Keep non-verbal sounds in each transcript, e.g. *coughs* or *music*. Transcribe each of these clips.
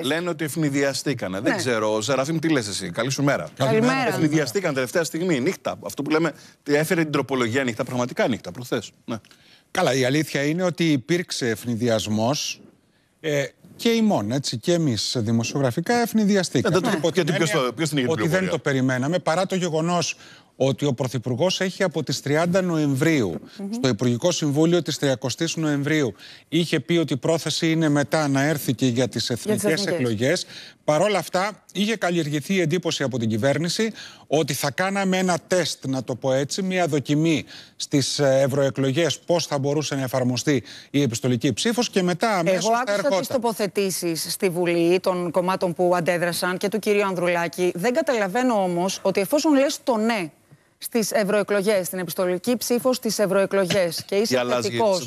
Λένε ότι ευνηδιαστήκανε. Δεν ναι. ξέρω, μου, τι λες εσύ. Καλή σου μέρα. Καλημέρα. Ευνηδιαστήκανε τελευταία στιγμή, νύχτα. Αυτό που λέμε, έφερε την τροπολογία νύχτα, πραγματικά νύχτα, προθέσει. Ναι. Καλά, η αλήθεια είναι ότι υπήρξε ευνηδιασμός. Ε, και ημών, έτσι, και εμείς δημοσιογραφικά ευνηδιαστήκαμε. Ναι, δεν το, ναι. την Ότι δεν το περιμέναμε παρά το γεγονός ότι ο Πρωθυπουργός έχει από τις 30 νοεμβριου στο Υπουργικό Συμβούλιο της 30η Νοεμβρίου, είχε πει ότι πρόθεση είναι μετά να έρθει και για τις εθνικές εκλογές Παρ' όλα αυτά, είχε καλλιεργηθεί η εντύπωση από την κυβέρνηση ότι θα κάναμε ένα τεστ, να το πω έτσι, μια δοκιμή στις ε, ευρωεκλογές πώς θα μπορούσε να εφαρμοστεί η επιστολική ψήφος και μετά αμέσως. Εγώ άκουσα τις τοποθετήσεις στη Βουλή των κομμάτων που αντέδρασαν και του κυρίου Ανδρουλάκη. Δεν καταλαβαίνω όμως ότι εφόσον λες το ναι στις ευρωεκλογές, στην επιστολική ψήφος στις ευρωεκλογές. Και είσαι θετικό.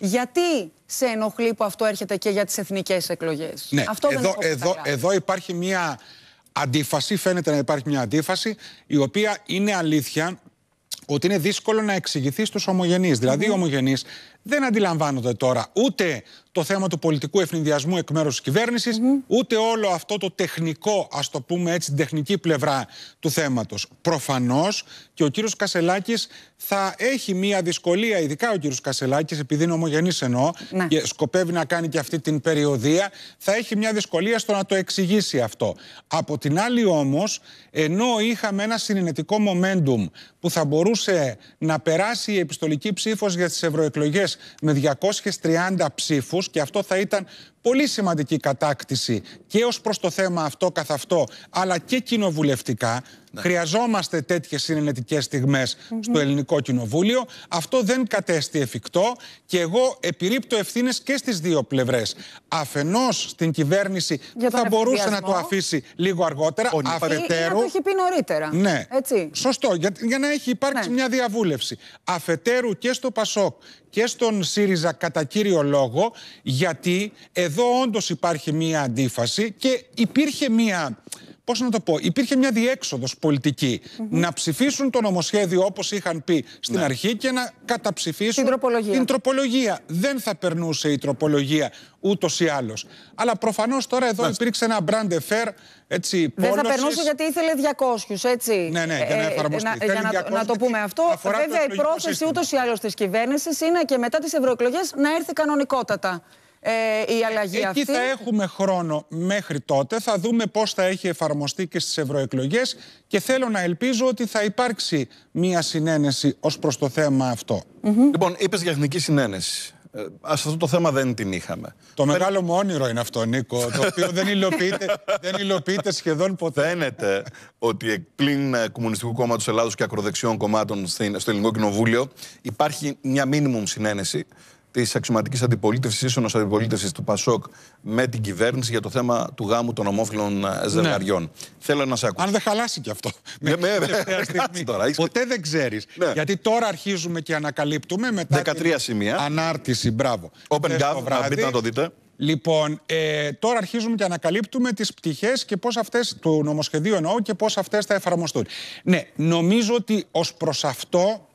Γιατί σε ενοχλεί που αυτό έρχεται και για τις εθνικές εκλογές. Ναι, αυτό εδώ, δεν εδώ, εδώ υπάρχει μια αντίφαση, φαίνεται να υπάρχει μια αντίφαση, η οποία είναι αλήθεια ότι είναι δύσκολο να εξηγηθεί στους ομογενείς. Δηλαδή, οι ομογενείς δεν αντιλαμβάνονται τώρα ούτε το θέμα του πολιτικού ευνηδιασμού εκ μέρους της κυβερνηση ούτε όλο αυτό το τεχνικό, ας το πούμε έτσι, την τεχνική πλευρά του θέματος. Προφανώς και ο κύριος Κασελάκης θα έχει μία δυσκολία, ειδικά ο κύριος Κασελάκης, επειδή είναι ομογενής ενώ ναι. και σκοπεύει να κάνει και αυτή την περιοδία, θα έχει μία δυσκολία στο να το εξηγήσει αυτό. Από την άλλη όμως, ενώ είχαμε ένα συνενετικό momentum που θα μπορούσε να περάσει η επιστολική ψήφος για τις ευρωεκλογές με 230 ψήφους και αυτό θα ήταν πολύ σημαντική κατάκτηση και ως προς το θέμα αυτό καθ' αυτό, αλλά και κοινοβουλευτικά. Ναι. Χρειαζόμαστε τέτοιες συνενετικές στιγμές στο ελληνικό κοινοβούλιο. Αυτό δεν κατέστη εφικτό και εγώ επιρρύπτω ευθύνες και στις δύο πλευρές. Αφενός στην κυβέρνηση που θα μπορούσε να το αφήσει λίγο αργότερα. Ή, αφετέρου... να το έχει πει νωρίτερα. Ναι. Έτσι. Σωστό, για, για να έχει υπάρξει ναι. μια διαβούλευση. Αφετέρου και στο Πασόκ και στον ΣΥΡΙΖΑ κατά κύριο λόγο, γιατί εδώ εδώ όντως υπάρχει μία αντίφαση και υπήρχε μία πώς να το πω, υπήρχε μια διέξοδος πολιτικη Να ψηφίσουν το νομοσχέδιο όπως είχαν πει στην ναι. αρχή και να καταψηφίσουν την τροπολογία. Δεν θα περνούσε η τροπολογία ούτως ή άλλως. Αλλά προφανώς τώρα εδώ Μάλιστα. υπήρξε ένα brand Έτσι, δεν πόλωσης. θα περνούσε γιατί ήθελε 200, έτσι. Ναι, ναι, για να εφαρμοστεί. Ε, ε, να, να το πούμε αυτό. Βέβαια, η πρόθεση ούτως ή άλλως της κυβέρνησης είναι και μετά τις ευρωεκλογές να έρθει κανονικότατα ε, η αλλαγή Εκεί αυτή. Εκεί θα έχουμε χρόνο μέχρι τότε. Θα δούμε πώς θα έχει εφαρμοστεί και στις ευρωεκλογές και θέλω να ελπίζω ότι θα υπάρξει μία συνένεση ως προς το θέμα αυτό. Mm -hmm. Λοιπόν, είπες για εθνική συνένεση. Α ε, ας αυτό το θέμα δεν την είχαμε. Το μεγάλο μου όνειρο είναι αυτό, Νίκο, το οποίο δεν υλοποιείται, δεν υλοποιείται σχεδόν ποτέ. Φαίνεται ότι πλην ε, Κομμουνιστικού Κόμματος Ελλάδος και ακροδεξιών κομμάτων στο Ελληνικό Κοινοβούλιο υπάρχει μια μίνιμουμ συνένεση της αξιωματικής αντιπολίτευσης, ίσονο αντιπολίτευσης του Πασόκ με την κυβέρνηση για το θέμα του γάμου των ομόφυλων ε, ναι. ζευγαριών. Ναι. Θέλω να σε ακούσω. Αν δεν χαλάσει και αυτό. Ναι, με, ναι, με, τώρα. Ποτέ δεν ξέρεις. Γιατί τώρα αρχίζουμε και ανακαλύπτουμε μετά. 13 την σημεία. Ανάρτηση, μπράβο. Open Gov, να το δείτε. Λοιπόν, ε, τώρα αρχίζουμε και ανακαλύπτουμε τις πτυχές και πώς αυτές, του νομοσχεδίου εννοώ, και πώς αυτές θα εφαρμοστούν. Ναι, νομίζω ότι ως προς αυτό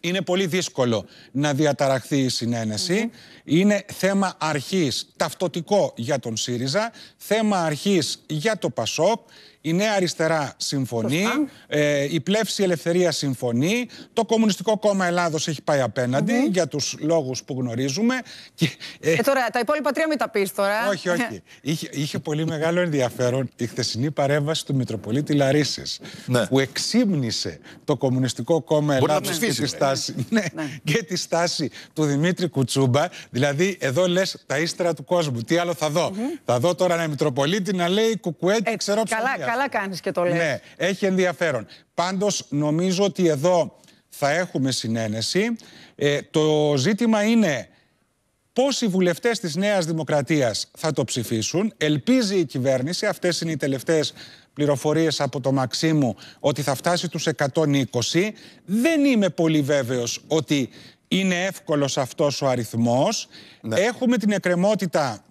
είναι πολύ δύσκολο να διαταραχθεί η συνενεση Είναι θέμα αρχής ταυτοτικό για τον ΣΥΡΙΖΑ, θέμα αρχής για το ΠΑΣΟΠ, η Νέα Αριστερά συμφωνεί, ε, η Πλεύση Ελευθερίας συμφωνεί, το Κομμουνιστικό Κόμμα Ελλάδος έχει πάει απέναντι για τους λόγους που γνωρίζουμε. Και, ε, ε, τώρα, τα υπόλοιπα τρία μην τα πεις τώρα. Όχι, όχι. είχε, είχε πολύ μεγάλο ενδιαφέρον η χθεσινή παρέμβαση του Μητροπολίτη Λαρίσης ναι. που εξύμνησε το Κομμουνιστικό Κόμμα Ελλάδος και τη, στάση, ναι, ναι, ναι. και στάση του Δημήτρη Κουτσούμπα. Δηλαδή, εδώ λες τα ύστερα του κόσμου. Τι άλλο θα δω. Θα δω τώρα ένα Μητροπολίτη να λέει κουκουέτ, ξέρω ψωμία καλά κάνεις και το Ναι, έχει ενδιαφέρον. Πάντως νομίζω ότι εδώ θα έχουμε συνένεση. Ε, το ζήτημα είναι οι βουλευτές της Νέας Δημοκρατίας θα το ψηφίσουν. Ελπίζει η κυβέρνηση, αυτές είναι οι τελευταίες πληροφορίες από το Μαξίμου, ότι θα φτάσει τους 120. Δεν είμαι πολύ βέβαιος ότι είναι εύκολος αυτός ο αριθμός. Ναι. Έχουμε την εκκρεμότητα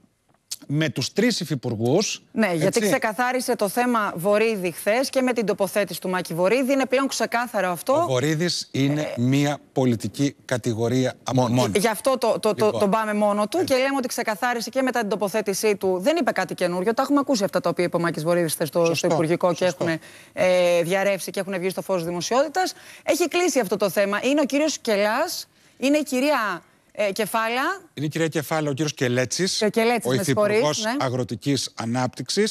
με τους τρεις υφυπουργούς. Ναι, έτσι. γιατί ξεκαθάρισε το θέμα Βορύδη χθες και με την τοποθέτηση του Μάκη Βορύδη. Είναι πλέον ξεκάθαρο αυτό. Ο Βορύδης είναι ε, μία πολιτική κατηγορία μόνο. Γι' αυτό το, το, το, λοιπόν. τον πάμε μόνο του και λέμε ότι ξεκαθάρισε και μετά την τοποθέτησή του. Δεν είπε κάτι καινούριο. Τα έχουμε ακούσει αυτά τα οποία είπε ο Μάκης Βορύδης στο, Υπουργικό και έχουν ε, διαρρεύσει και έχουν βγει στο φως δημοσιότητας. Έχει κλείσει αυτό το θέμα. Είναι ο κύριος Κελάς, είναι η κυρία ε, κεφάλα. Είναι η κυρία Κεφάλα, ο κύριος Κελέτσης, ο, ναι. Κελέτσης, ο Ανάπτυξης Αγροτικής Ανάπτυξης.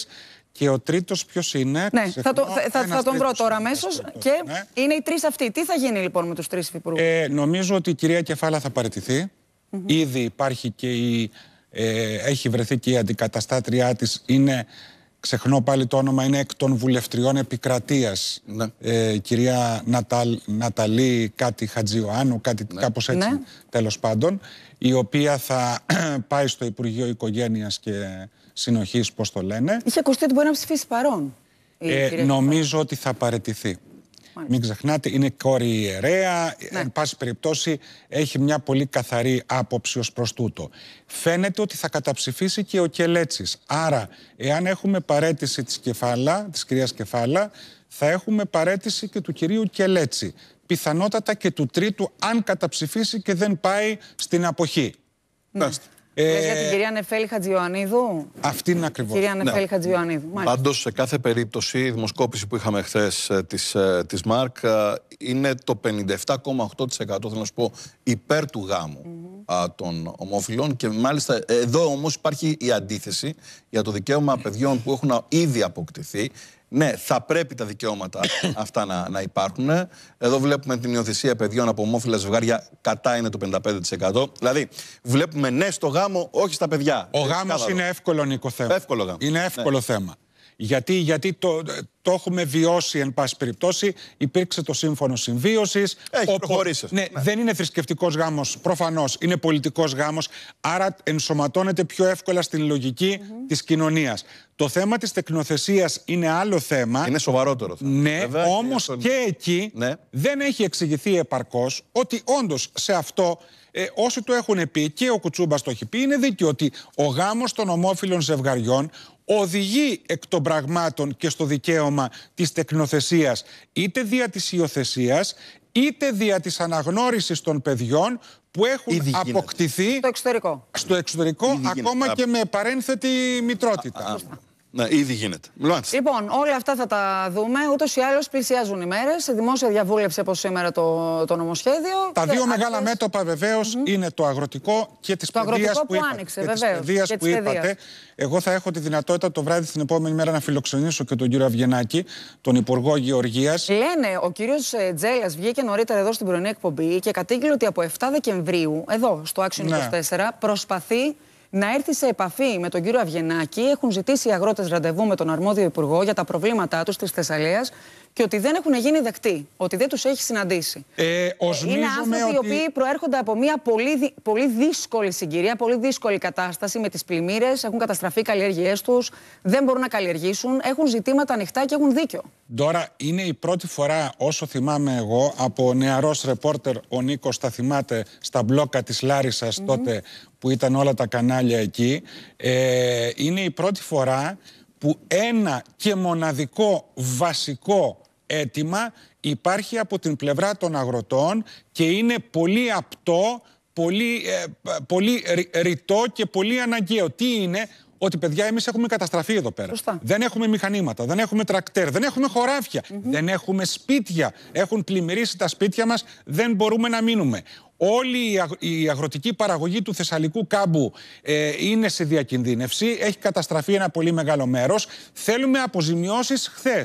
Και ο τρίτος ποιος είναι. Ναι, θα, το, θα, τον βρω τώρα αμέσως. Και ναι. είναι οι τρεις αυτοί. Τι θα γίνει λοιπόν με τους τρεις υπουργού. Ε, νομίζω ότι η κυρία Κεφάλα θα παραιτηθεί. Mm Ήδη υπάρχει και η. Ε, έχει βρεθεί και η αντικαταστάτριά της. Είναι ξεχνώ πάλι το όνομα, είναι εκ των βουλευτριών Επικρατείας, ναι. ε, κυρία Ναταλ, Ναταλή κάτι Χατζιωάννου, κάτι ναι. κάπως έτσι ναι. τέλος πάντων, η οποία θα *clears throat* πάει στο Υπουργείο Οικογένειας και συνοχής πώς το λένε. Είχε ακουστεί ότι μπορεί να ψηφίσει παρόν. Ε, νομίζω ότι θα παρετηθεί. Μην ξεχνάτε, είναι κόρη ιερέα. Ναι. Εν πάση περιπτώσει, έχει μια πολύ καθαρή άποψη ως προς τούτο. Φαίνεται ότι θα καταψηφίσει και ο Κελέτσης. Άρα, εάν έχουμε παρέτηση της κεφάλα, της κυρίας Κεφάλα, θα έχουμε παρέτηση και του κυρίου Κελέτση. Πιθανότατα και του τρίτου, αν καταψηφίσει και δεν πάει στην αποχή. Ναι. Ε, για την κυρία Νεφέλη Χατζιωαννίδου. Αυτή είναι ακριβώς. Κυρία ναι. Νεφέλη ναι. Χατζιωαννίδου. Πάντως, σε κάθε περίπτωση, η δημοσκόπηση που είχαμε χθες της ε, της ΜΑΡΚ ε, είναι το 57,8% θέλω να σου πω υπέρ του γάμου των ομόφυλων. Και μάλιστα ε, εδώ όμως υπάρχει η αντίθεση για το δικαίωμα παιδιών που έχουν ήδη αποκτηθεί ναι, θα πρέπει τα δικαιώματα *coughs* αυτά να, να υπάρχουν. Εδώ βλέπουμε την υιοθεσία παιδιών από ομόφυλα ζευγάρια κατά είναι το 55%. Δηλαδή, βλέπουμε ναι στο γάμο, όχι στα παιδιά. Ο γάμο είναι εύκολο, Νίκο θέμα. Εύκολο γάμος. Είναι ναι. εύκολο θέμα. Γιατί, γιατί το, το έχουμε βιώσει, εν πάση περιπτώσει. Υπήρξε το σύμφωνο συμβίωσης. Έχει προχωρήσει. Ναι, ναι, Δεν είναι θρησκευτικός γάμος, προφανώς. Είναι πολιτικός γάμος. Άρα ενσωματώνεται πιο εύκολα στην λογική mm -hmm. της κοινωνίας. Το θέμα της τεκνοθεσίας είναι άλλο θέμα. Είναι σοβαρότερο θέμα. Ναι, όμω και εκεί ναι. δεν έχει εξηγηθεί επαρκώς ότι όντως σε αυτό ε, όσοι το έχουν πει και ο Κουτσούμπας το έχει πει, είναι δίκαιο ότι ο γάμος των ομόφυλων ζευγαριών, οδηγεί εκ των πραγμάτων και στο δικαίωμα της τεκνοθεσίας είτε δια της υιοθεσίας είτε δια της αναγνώρισης των παιδιών που έχουν αποκτηθεί στο εξωτερικό, ακόμα και με παρένθετη μητρότητα. Ναι, ήδη γίνεται. Λοιπόν, όλα αυτά θα τα δούμε. Ούτως ή άλλως πλησιάζουν οι μέρες. Η δημόσια διαβούλευση από σήμερα το, το νομοσχέδιο. Τα δύο αυτές... μέτωπα είναι το αγροτικό και της παιδείας που, που είπατε. άνοιξε, βεβαίω. που είπατε. Εγώ θα έχω τη δυνατότητα το βράδυ την επόμενη μέρα να φιλοξενήσω και τον κύριο Αυγενάκη, τον Υπουργό Γεωργίας. Λένε, ο κύριος ε, Τζέλα βγήκε νωρίτερα εδώ στην πρωινή εκπομπή και κατήγγειλε ότι από 7 Δεκεμβρίου, εδώ στο Action 24, ναι. προσπαθεί να έρθει σε επαφή με τον κύριο Αβγενάκη Έχουν ζητήσει οι αγρότες ραντεβού με τον αρμόδιο υπουργό για τα προβλήματά τους της Θεσσαλίας και ότι δεν έχουν γίνει δεκτοί, ότι δεν τους έχει συναντήσει. Ε, ε Είναι άνθρωποι ότι... οι οποίοι προέρχονται από μια πολύ, πολύ δύσκολη συγκυρία, πολύ δύσκολη κατάσταση με τις πλημμύρες, έχουν καταστραφεί οι καλλιέργειές τους, δεν μπορούν να καλλιεργήσουν, έχουν ζητήματα ανοιχτά και έχουν δίκιο. Τώρα είναι η πρώτη φορά, όσο θυμάμαι εγώ, από νεαρός ρεπόρτερ ο Νίκος, τα θυμάται, στα μπλόκα της Λάρισας mm τότε που ήταν όλα τα κανάλια εκεί. Ε, είναι η πρώτη φορά που ένα και μοναδικό βασικό Έτοιμα, υπάρχει από την πλευρά των αγροτών και είναι πολύ απτό, πολύ, ε, πολύ ρητό και πολύ αναγκαίο. Τι είναι, ότι παιδιά, εμείς έχουμε καταστραφεί εδώ πέρα. Δεν έχουμε μηχανήματα, δεν έχουμε τρακτέρ, δεν έχουμε χωράφια, δεν έχουμε σπίτια. Έχουν πλημμυρίσει τα σπίτια μας, δεν μπορούμε να μείνουμε. Όλη η αγροτική παραγωγή του Θεσσαλικού κάμπου ε, είναι σε διακινδύνευση. Έχει καταστραφεί ένα πολύ μεγάλο μέρος. Θέλουμε αποζημιώσεις χθες.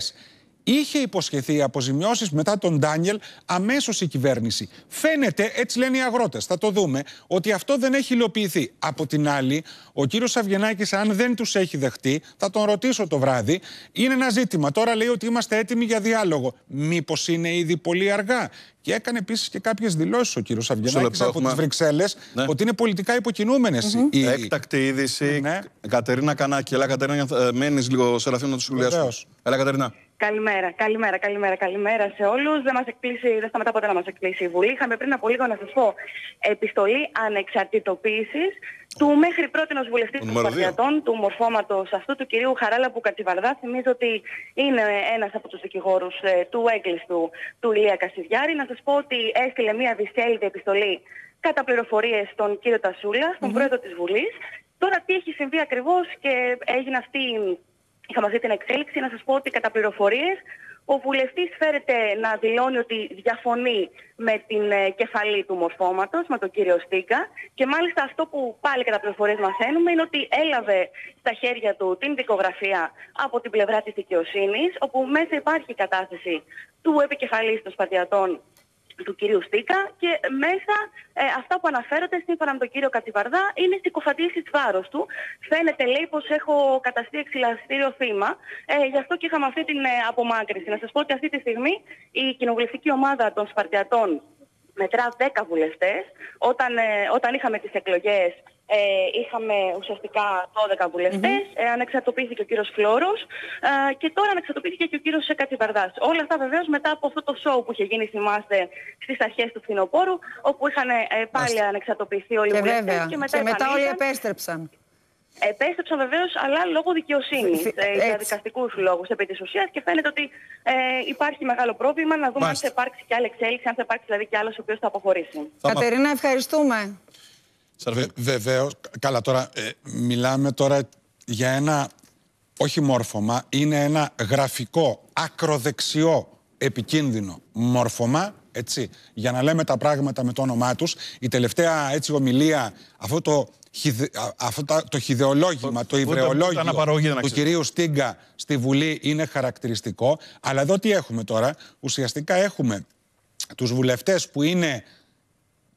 Είχε υποσχεθεί αποζημιώσεις μετά τον Ντάνιελ αμέσως η κυβέρνηση. Φαίνεται, έτσι λένε οι αγρότες, θα το δούμε, ότι αυτό δεν έχει υλοποιηθεί. Από την άλλη, ο κύριος Αυγενάκης αν δεν τους έχει δεχτεί, θα τον ρωτήσω το βράδυ, είναι ένα ζήτημα. Τώρα λέει ότι είμαστε έτοιμοι για διάλογο. μήπως είναι ήδη πολύ αργά. Και έκανε επίσης και κάποιες δηλώσεις ο κύριος Αυγενάκη από τις Βρυξέλλες ναι. ότι είναι πολιτικά Η... Έκτακτη είδηση. Ναι. Κατερίνα Κανάκη. Ελά, Κατερίνα, ε, μένεις λίγο σε να του σχολιάσω. Ελά, Κατερίνα. Καλημέρα, καλημέρα, καλημέρα, καλημέρα σε όλους. Δεν μας εκπλήσει, δεν σταματά ποτέ να μας εκπλήσει η Βουλή. Είχαμε πριν από λίγο να σας πω επιστολή ανεξαρτητοποίησης του μέχρι πρώτη βουλευτή των Παρτιατών, του μορφώματος αυτού, του κυρίου Χαράλα Κατσιβαρδά. Θυμίζω ότι είναι ένας από τους δικηγόρους, ε, του δικηγόρου του έγκλειστου του Ηλία Κασιδιάρη. Να σας πω ότι έστειλε μία δυσκέλητη επιστολή κατά πληροφορίες στον κύριο Τασούλα, στον mm-hmm. πρόεδρο της Βουλής. Τώρα τι έχει συμβεί ακριβώς και έγινε αυτή θα μα δει την εξέλιξη, να σας πω ότι κατά πληροφορίες ο βουλευτής φέρεται να δηλώνει ότι διαφωνεί με την ε, κεφαλή του μορφώματος, με τον κύριο Στίκα και μάλιστα αυτό που πάλι κατά πληροφορίες μαθαίνουμε είναι ότι έλαβε στα χέρια του την δικογραφία από την πλευρά της δικαιοσύνης όπου μέσα υπάρχει η κατάσταση του επικεφαλής των Σπαρτιατών του κυρίου Στίκα και μέσα ε, αυτά που αναφέρονται σύμφωνα με τον κύριο Κατσιβαρδά είναι στην κοφαντήση τη βάρος του. Φαίνεται, λέει, πως έχω καταστεί εξυλαστήριο θύμα. Ε, γι' αυτό και είχαμε αυτή την ε, απομάκρυνση. Να σας πω ότι αυτή τη στιγμή η κοινοβουλευτική ομάδα των Σπαρτιατών μετρά 10 βουλευτές. Όταν, ε, όταν είχαμε τις εκλογές ε, είχαμε ουσιαστικά 12 βουλευτέ, ε, ανεξαρτοποιήθηκε ο κύριος Φλόρος ε, και τώρα ανεξαρτοποιήθηκε και ο κύριος Κατσιβαρδά. Όλα αυτά βεβαίως μετά από αυτό το σοου που είχε γίνει, θυμάστε, στις αρχές του φθινοπόρου, όπου είχαν ε, πάλι Άς. ανεξαρτοποιηθεί όλοι οι βουλευτέ. Και, μετά, και όλοι επέστρεψαν. Επέστρεψαν βεβαίως, αλλά λόγω δικαιοσύνης. Ε, για δικαστικούς λόγους επί της ουσίας και φαίνεται ότι ε, υπάρχει μεγάλο πρόβλημα. Να δούμε αν θα υπάρξει και άλλη εξέλιξη, αν θα υπάρξει δηλαδή και άλλος ο οποίος θα αποχωρήσει. Κατερίνα, ευχαριστούμε. Βε, Βεβαίω. Καλά, τώρα ε, μιλάμε τώρα για ένα όχι μόρφωμα, είναι ένα γραφικό, ακροδεξιό, επικίνδυνο μόρφωμα. Έτσι, για να λέμε τα πράγματα με το όνομά τους. Η τελευταία έτσι, ομιλία, αυτό το, αυτό το χιδεολόγημα, το, το του κυρίου Στίγκα στη Βουλή είναι χαρακτηριστικό. Αλλά εδώ τι έχουμε τώρα. Ουσιαστικά έχουμε τους βουλευτές που είναι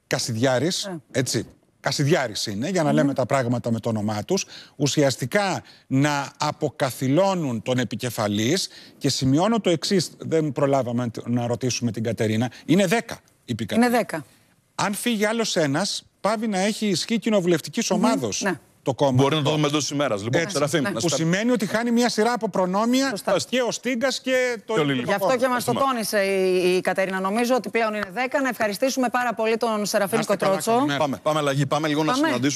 Κασιδιάρης, ε. έτσι, Κασιδιάρης είναι, για να ναι. λέμε τα πράγματα με το όνομά τους, ουσιαστικά να αποκαθιλώνουν τον επικεφαλής και σημειώνω το εξής, δεν προλάβαμε να ρωτήσουμε την Κατερίνα, είναι 10 η Είναι 10. Αν φύγει άλλος ένας, πάβει να έχει ισχύ κοινοβουλευτικής ομάδος. Ναι το κόμμα. Μπορεί να το δούμε εντός ημέρας. Λοιπόν, ναι. Που σημαίνει ότι χάνει μια σειρά από προνόμια Σωστά. και ο Στίγκας και το Λίλι. Γι' αυτό λοιπόν, και μας το τόνισε η, Κατερίνα. Νομίζω ότι πλέον είναι 10. Να ευχαριστήσουμε πάρα πολύ τον Σεραφείμ Κοτρότσο. πάμε Πάμε λίγο να συναντήσουμε.